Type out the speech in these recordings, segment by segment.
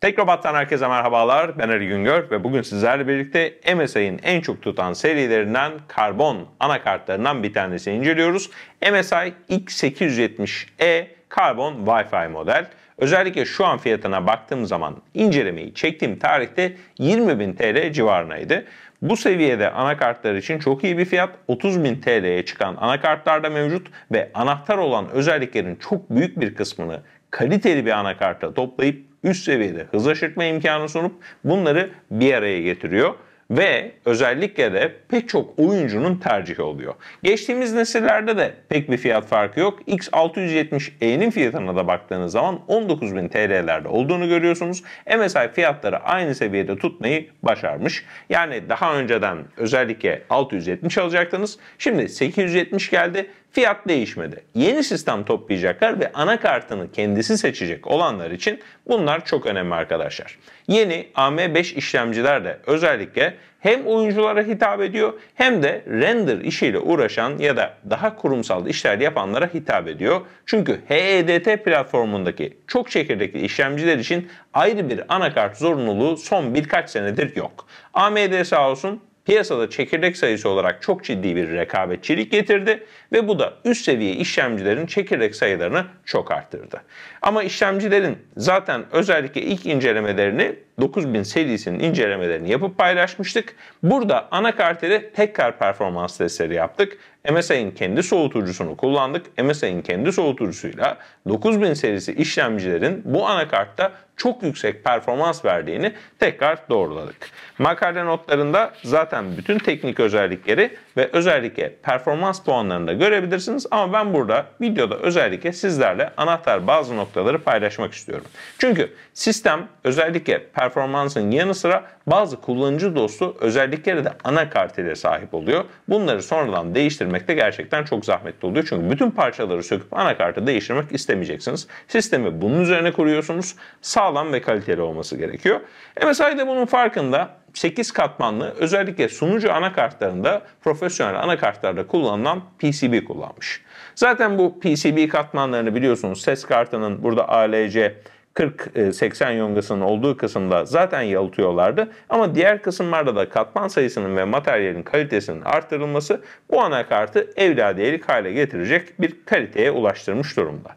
Tekrobat'tan herkese merhabalar. Ben Ali Güngör ve bugün sizlerle birlikte MSI'nin en çok tutan serilerinden karbon anakartlarından bir tanesini inceliyoruz. MSI X870E karbon Wi-Fi model. Özellikle şu an fiyatına baktığım zaman incelemeyi çektiğim tarihte 20.000 TL civarındaydı. Bu seviyede anakartlar için çok iyi bir fiyat. 30.000 TL'ye çıkan da mevcut ve anahtar olan özelliklerin çok büyük bir kısmını kaliteli bir anakarta toplayıp üst seviyede hız aşırtma imkanı sunup bunları bir araya getiriyor ve özellikle de pek çok oyuncunun tercihi oluyor. Geçtiğimiz nesillerde de pek bir fiyat farkı yok. X670E'nin fiyatına da baktığınız zaman 19.000 TL'lerde olduğunu görüyorsunuz. MSI fiyatları aynı seviyede tutmayı başarmış. Yani daha önceden özellikle 670 alacaktınız. Şimdi 870 geldi fiyat değişmedi. Yeni sistem toplayacaklar ve anakartını kendisi seçecek olanlar için bunlar çok önemli arkadaşlar. Yeni AM5 işlemciler de özellikle hem oyunculara hitap ediyor hem de render işiyle uğraşan ya da daha kurumsal işler yapanlara hitap ediyor. Çünkü HEDT platformundaki çok çekirdekli işlemciler için ayrı bir anakart zorunluluğu son birkaç senedir yok. AMD sağ olsun piyasada çekirdek sayısı olarak çok ciddi bir rekabetçilik getirdi ve bu da üst seviye işlemcilerin çekirdek sayılarını çok arttırdı. Ama işlemcilerin zaten özellikle ilk incelemelerini 9000 serisinin incelemelerini yapıp paylaşmıştık. Burada anakart ile tekrar performans testleri yaptık MSI'nin kendi soğutucusunu kullandık. MSI'nin kendi soğutucusuyla 9000 serisi işlemcilerin bu anakartta çok yüksek performans verdiğini tekrar doğruladık. Makale notlarında zaten bütün teknik özellikleri ve özellikle performans puanlarını da görebilirsiniz ama ben burada videoda özellikle sizlerle anahtar bazı noktaları paylaşmak istiyorum. Çünkü sistem özellikle performansın yanı sıra bazı kullanıcı dostu özellikleri de anakart ile sahip oluyor. Bunları sonradan değiştirmek değiştirmekte gerçekten çok zahmetli oluyor. Çünkü bütün parçaları söküp anakartı değiştirmek istemeyeceksiniz. Sistemi bunun üzerine kuruyorsunuz. Sağlam ve kaliteli olması gerekiyor. MSI de bunun farkında 8 katmanlı özellikle sunucu anakartlarında profesyonel anakartlarda kullanılan PCB kullanmış. Zaten bu PCB katmanlarını biliyorsunuz ses kartının burada ALC 40-80 e, yongasının olduğu kısımda zaten yalıtıyorlardı. Ama diğer kısımlarda da katman sayısının ve materyalin kalitesinin arttırılması bu anakartı evladiyelik hale getirecek bir kaliteye ulaştırmış durumda.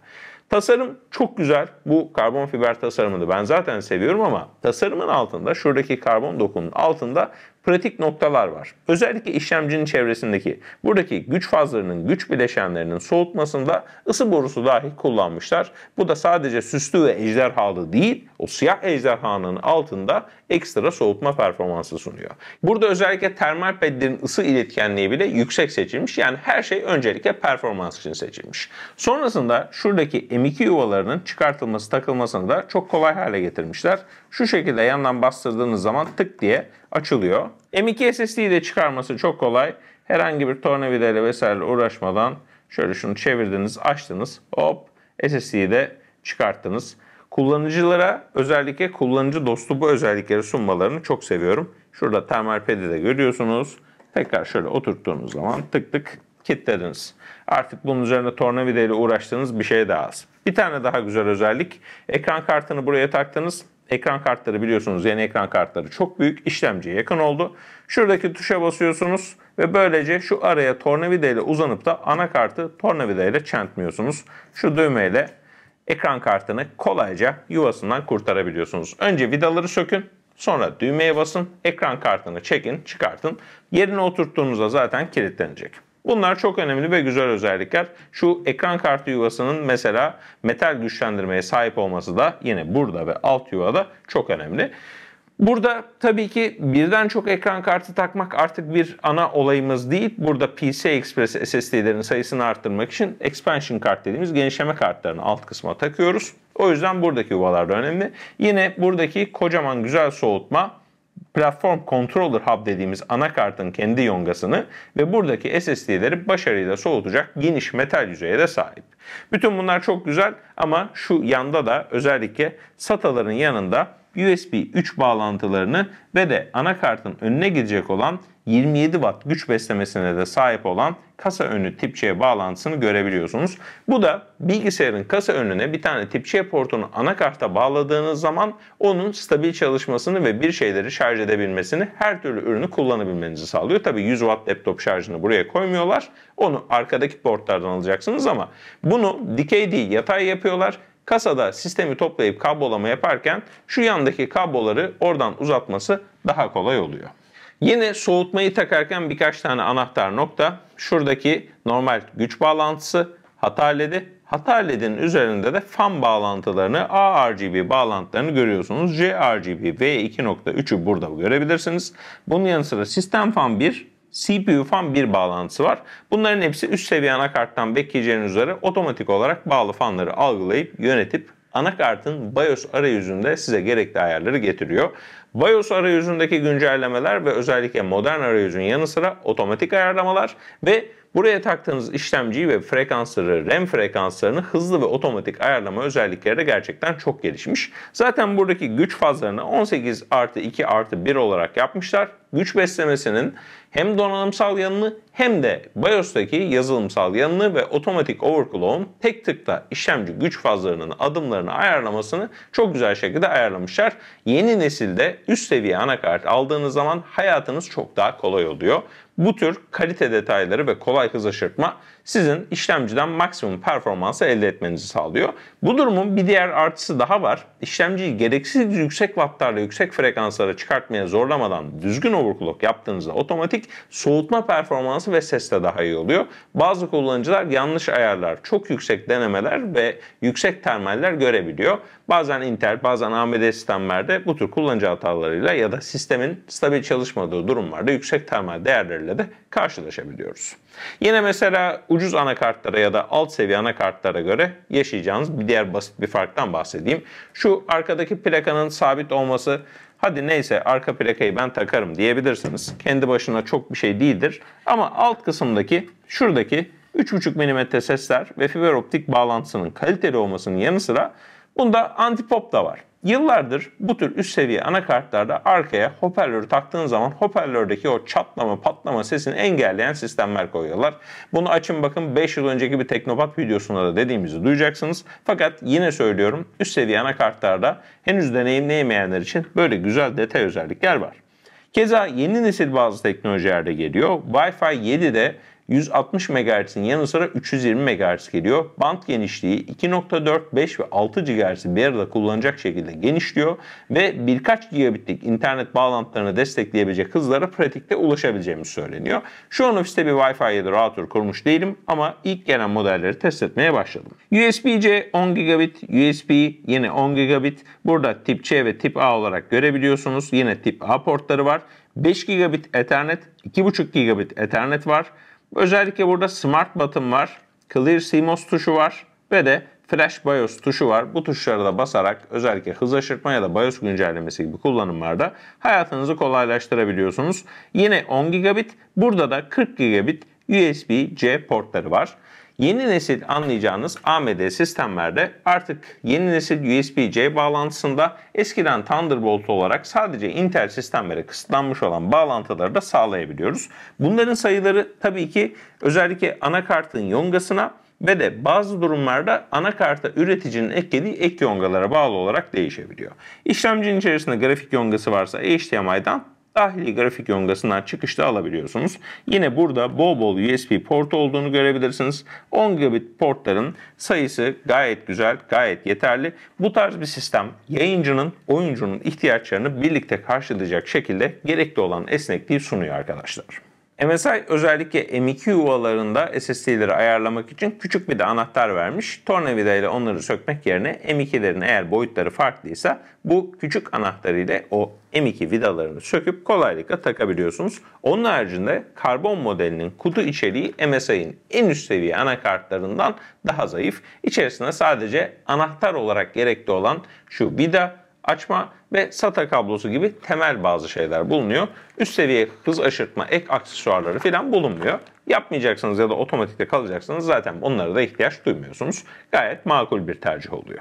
Tasarım çok güzel. Bu karbon fiber tasarımını ben zaten seviyorum ama tasarımın altında şuradaki karbon dokunun altında pratik noktalar var. Özellikle işlemcinin çevresindeki buradaki güç fazlarının güç bileşenlerinin soğutmasında ısı borusu dahi kullanmışlar. Bu da sadece süslü ve ejderhalı değil o siyah ejderhanın altında ekstra soğutma performansı sunuyor. Burada özellikle termal pedlerin ısı iletkenliği bile yüksek seçilmiş. Yani her şey öncelikle performans için seçilmiş. Sonrasında şuradaki M2 yuvalarının çıkartılması takılmasını da çok kolay hale getirmişler. Şu şekilde yandan bastırdığınız zaman tık diye açılıyor. M.2 SSD'yi de çıkarması çok kolay. Herhangi bir tornavidayla vesaire uğraşmadan şöyle şunu çevirdiniz, açtınız. Hop SSD'yi de çıkarttınız. Kullanıcılara özellikle kullanıcı dostu bu özellikleri sunmalarını çok seviyorum. Şurada Thermalpad'i de görüyorsunuz. Tekrar şöyle oturttuğunuz zaman tık tık kilitlediniz. Artık bunun üzerine tornavida ile uğraştığınız bir şey daha az. Bir tane daha güzel özellik. Ekran kartını buraya taktınız. Ekran kartları biliyorsunuz yeni ekran kartları çok büyük işlemciye yakın oldu. Şuradaki tuşa basıyorsunuz ve böylece şu araya tornavida ile uzanıp da anakartı tornavida ile çentmiyorsunuz. Şu düğmeyle ekran kartını kolayca yuvasından kurtarabiliyorsunuz. Önce vidaları sökün sonra düğmeye basın ekran kartını çekin çıkartın yerine oturttuğunuzda zaten kilitlenecek. Bunlar çok önemli ve güzel özellikler. Şu ekran kartı yuvasının mesela metal güçlendirmeye sahip olması da yine burada ve alt yuvada çok önemli. Burada tabii ki birden çok ekran kartı takmak artık bir ana olayımız değil. Burada PCI Express SSD'lerin sayısını arttırmak için expansion kart dediğimiz genişleme kartlarını alt kısma takıyoruz. O yüzden buradaki yuvalar da önemli. Yine buradaki kocaman güzel soğutma Platform Controller Hub dediğimiz anakartın kendi yongasını ve buradaki SSD'leri başarıyla soğutacak geniş metal yüzeye de sahip. Bütün bunlar çok güzel ama şu yanda da özellikle SATA'ların yanında USB 3 bağlantılarını ve de anakartın önüne gidecek olan 27 Watt güç beslemesine de sahip olan kasa önü Tip-C bağlantısını görebiliyorsunuz. Bu da bilgisayarın kasa önüne bir tane Tip-C portunu anakarta bağladığınız zaman onun stabil çalışmasını ve bir şeyleri şarj edebilmesini, her türlü ürünü kullanabilmenizi sağlıyor. Tabi 100 Watt laptop şarjını buraya koymuyorlar. Onu arkadaki portlardan alacaksınız ama bunu dikey değil yatay yapıyorlar. Kasada sistemi toplayıp kablolama yaparken şu yandaki kabloları oradan uzatması daha kolay oluyor. Yine soğutmayı takarken birkaç tane anahtar nokta. Şuradaki normal güç bağlantısı, hata ledi. Hata ledinin üzerinde de fan bağlantılarını, ARGB bağlantılarını görüyorsunuz. JRGB V2.3'ü burada görebilirsiniz. Bunun yanı sıra sistem fan 1, CPU fan bir bağlantısı var. Bunların hepsi üst seviye anakarttan bekleyeceğiniz üzere otomatik olarak bağlı fanları algılayıp yönetip anakartın BIOS arayüzünde size gerekli ayarları getiriyor. BIOS arayüzündeki güncellemeler ve özellikle modern arayüzün yanı sıra otomatik ayarlamalar ve buraya taktığınız işlemciyi ve frekansları, RAM frekanslarını hızlı ve otomatik ayarlama özellikleri de gerçekten çok gelişmiş. Zaten buradaki güç fazlarını 18 artı 2 artı 1 olarak yapmışlar. Güç beslemesinin hem donanımsal yanını hem de BIOS'taki yazılımsal yanını ve otomatik overclock'un tek tıkta işlemci güç fazlarının adımlarını ayarlamasını çok güzel şekilde ayarlamışlar. Yeni nesilde üst seviye anakart aldığınız zaman hayatınız çok daha kolay oluyor. Bu tür kalite detayları ve kolay hızlaştırma sizin işlemciden maksimum performansı elde etmenizi sağlıyor. Bu durumun bir diğer artısı daha var. İşlemciyi gereksiz yüksek wattlarla yüksek frekanslara çıkartmaya zorlamadan düzgün overclock yaptığınızda otomatik soğutma performansı ve ses de daha iyi oluyor. Bazı kullanıcılar yanlış ayarlar, çok yüksek denemeler ve yüksek termaller görebiliyor. Bazen Intel, bazen AMD sistemlerde bu tür kullanıcı hatalarıyla ya da sistemin stabil çalışmadığı durumlarda yüksek termal değerleriyle de karşılaşabiliyoruz. Yine mesela ucuz anakartlara ya da alt seviye anakartlara göre yaşayacağınız bir diğer basit bir farktan bahsedeyim. Şu arkadaki plakanın sabit olması hadi neyse arka plakayı ben takarım diyebilirsiniz. Kendi başına çok bir şey değildir. Ama alt kısımdaki şuradaki 3,5 mm sesler ve fiber optik bağlantısının kaliteli olmasının yanı sıra Bunda antipop da var. Yıllardır bu tür üst seviye anakartlarda arkaya hoparlörü taktığın zaman hoparlördeki o çatlama patlama sesini engelleyen sistemler koyuyorlar. Bunu açın bakın 5 yıl önceki bir Teknopat videosunda da dediğimizi duyacaksınız. Fakat yine söylüyorum üst seviye anakartlarda henüz deneyimleyemeyenler için böyle güzel detay özellikler var. Keza yeni nesil bazı teknolojiler de geliyor. Wi-Fi 7 de 160 MHz'in yanı sıra 320 MHz geliyor. Band genişliği 2.4, 5 ve 6 GHz'i bir arada kullanacak şekilde genişliyor ve birkaç gigabitlik internet bağlantılarını destekleyebilecek hızlara pratikte ulaşabileceğimiz söyleniyor. Şu an ofiste bir Wi-Fi ya da router kurmuş değilim ama ilk gelen modelleri test etmeye başladım. USB-C 10 gigabit, USB yine 10 gigabit. Burada tip C ve tip A olarak görebiliyorsunuz. Yine tip A portları var. 5 gigabit Ethernet, 2.5 gigabit Ethernet var. Özellikle burada Smart Button var, Clear CMOS tuşu var ve de Flash BIOS tuşu var. Bu tuşlara da basarak özellikle hızlaştırma ya da BIOS güncellemesi gibi kullanımlarda hayatınızı kolaylaştırabiliyorsunuz. Yine 10 gigabit, burada da 40 gigabit USB-C portları var. Yeni nesil anlayacağınız AMD sistemlerde artık yeni nesil USB-C bağlantısında eskiden Thunderbolt olarak sadece Intel sistemlere kısıtlanmış olan bağlantıları da sağlayabiliyoruz. Bunların sayıları tabii ki özellikle anakartın yongasına ve de bazı durumlarda anakarta üreticinin eklediği ek yongalara bağlı olarak değişebiliyor. İşlemcinin içerisinde grafik yongası varsa HDMI'dan dahili grafik yongasından çıkışta alabiliyorsunuz. Yine burada bol bol USB portu olduğunu görebilirsiniz. 10 gigabit portların sayısı gayet güzel, gayet yeterli. Bu tarz bir sistem yayıncının, oyuncunun ihtiyaçlarını birlikte karşılayacak şekilde gerekli olan esnekliği sunuyor arkadaşlar. MSI özellikle M2 yuvalarında SSD'leri ayarlamak için küçük bir de anahtar vermiş. Tornavida ile onları sökmek yerine M2'lerin eğer boyutları farklıysa bu küçük anahtarı ile o M2 vidalarını söküp kolaylıkla takabiliyorsunuz. Onun haricinde karbon modelinin kutu içeriği MSI'nin en üst seviye anakartlarından daha zayıf. İçerisine sadece anahtar olarak gerekli olan şu vida açma ve SATA kablosu gibi temel bazı şeyler bulunuyor. Üst seviye hız aşırtma, ek aksesuarları falan bulunmuyor. Yapmayacaksınız ya da otomatikte kalacaksınız zaten onlara da ihtiyaç duymuyorsunuz. Gayet makul bir tercih oluyor.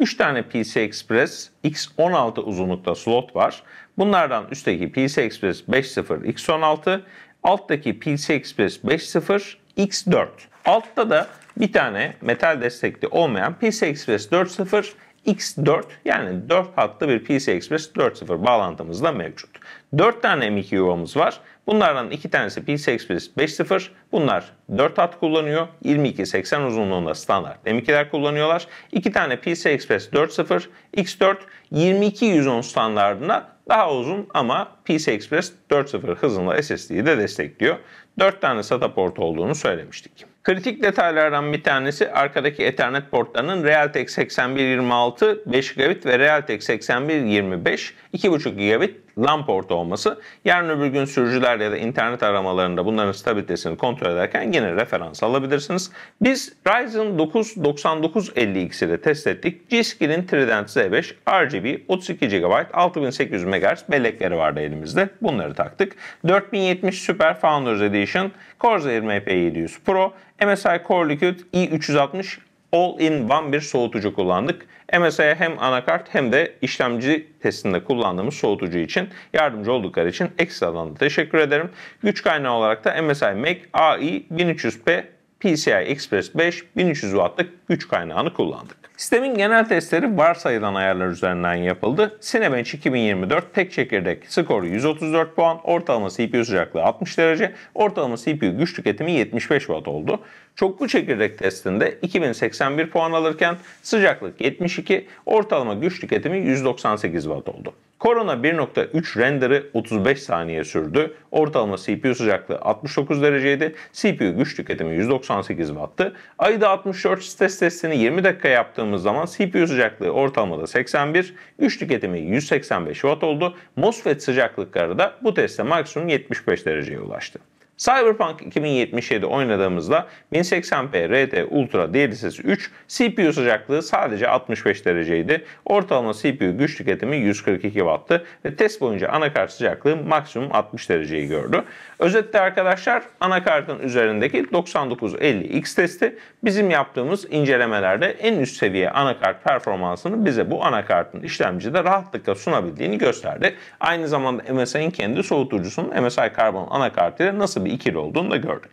3 tane PC Express X16 uzunlukta slot var. Bunlardan üstteki PC Express 5.0 X16, alttaki PC Express 5.0 X4. Altta da bir tane metal destekli olmayan PC Express 4.0 X4 yani 4 hatlı bir PC Express 4.0 bağlantımız da mevcut. 4 tane M2 yuvamız var. Bunlardan 2 tanesi PC Express 5.0. Bunlar 4 hat kullanıyor. 22.80 uzunluğunda standart M2'ler kullanıyorlar. 2 tane PC Express 4.0 X4 2210 standartına daha uzun ama PC Express 4.0 hızında SSD'yi de destekliyor. 4 tane SATA portu olduğunu söylemiştik. Kritik detaylardan bir tanesi arkadaki Ethernet portlarının Realtek 8126 5 gigabit ve Realtek 8125 2.5 gigabit Lamport olması yarın öbür gün sürücüler ya da internet aramalarında bunların stabilitesini kontrol ederken yine referans alabilirsiniz. Biz Ryzen 9 9950X ile test ettik. G-Skill'in Trident Z5 RGB 32 GB 6800 MHz bellekleri vardı elimizde. Bunları taktık. 4070 Super Founders Edition Corsair MP700 Pro MSI Core Liquid i360 all-in-one bir soğutucu kullandık. MSI'ye hem anakart hem de işlemci testinde kullandığımız soğutucu için yardımcı oldukları için ekstradan da teşekkür ederim. Güç kaynağı olarak da MSI Mac AI 1300P PCI Express 5 1300 Watt'lık güç kaynağını kullandık. Sistemin genel testleri varsayılan ayarlar üzerinden yapıldı. Cinebench 2024 tek çekirdek skoru 134 puan, ortalama CPU sıcaklığı 60 derece, ortalama CPU güç tüketimi 75 Watt oldu. Çoklu çekirdek testinde 2081 puan alırken sıcaklık 72, ortalama güç tüketimi 198 Watt oldu. Corona 1.3 render'ı 35 saniye sürdü. Ortalama CPU sıcaklığı 69 dereceydi. CPU güç tüketimi 198 Watt'tı. AIDA 64 stres testini 20 dakika yaptığımız zaman CPU sıcaklığı ortalamada 81, güç tüketimi 185 Watt oldu. MOSFET sıcaklıkları da bu testte maksimum 75 dereceye ulaştı. Cyberpunk 2077 oynadığımızda 1080p RT Ultra DLSS 3 CPU sıcaklığı sadece 65 dereceydi. Ortalama CPU güç tüketimi 142 Watt'tı ve test boyunca anakart sıcaklığı maksimum 60 dereceyi gördü. Özetle arkadaşlar anakartın üzerindeki 9950X testi bizim yaptığımız incelemelerde en üst seviye anakart performansını bize bu anakartın işlemcide rahatlıkla sunabildiğini gösterdi. Aynı zamanda MSI'nin kendi soğutucusunun MSI Carbon anakartıyla nasıl bir bir ikili olduğunu da gördük.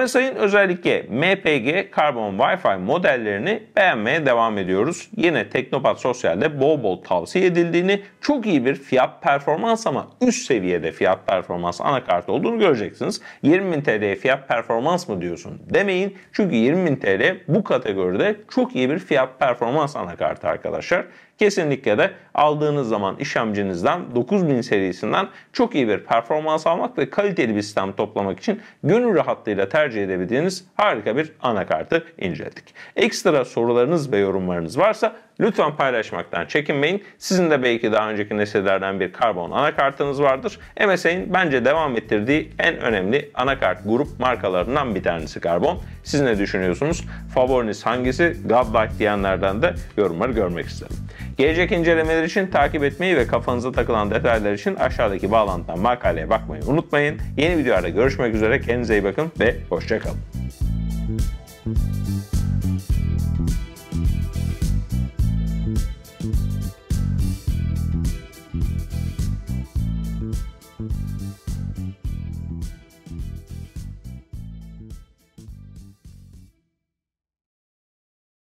MSI'ın özellikle MPG Carbon Wi-Fi modellerini beğenmeye devam ediyoruz. Yine Teknopat Sosyal'de bol bol tavsiye edildiğini, çok iyi bir fiyat performans ama üst seviyede fiyat performans anakart olduğunu göreceksiniz. 20.000 TL fiyat performans mı diyorsun demeyin. Çünkü 20.000 TL bu kategoride çok iyi bir fiyat performans anakartı arkadaşlar. Kesinlikle de aldığınız zaman işlemcinizden 9000 serisinden çok iyi bir performans almak ve kaliteli bir sistem toplamak için gönül rahatlığıyla tercih edebildiğiniz harika bir anakartı inceledik. Ekstra sorularınız ve yorumlarınız varsa lütfen paylaşmaktan çekinmeyin. Sizin de belki daha önceki nesillerden bir karbon anakartınız vardır. MSI'nin bence devam ettirdiği en önemli anakart grup markalarından bir tanesi karbon. Siz ne düşünüyorsunuz? Favoriniz hangisi? Godlike diyenlerden de yorumları görmek isterim. Gelecek incelemeler için takip etmeyi ve kafanıza takılan detaylar için aşağıdaki bağlantıdan makaleye bakmayı unutmayın. Yeni videolarda görüşmek üzere. Kendinize iyi bakın ve hoşçakalın.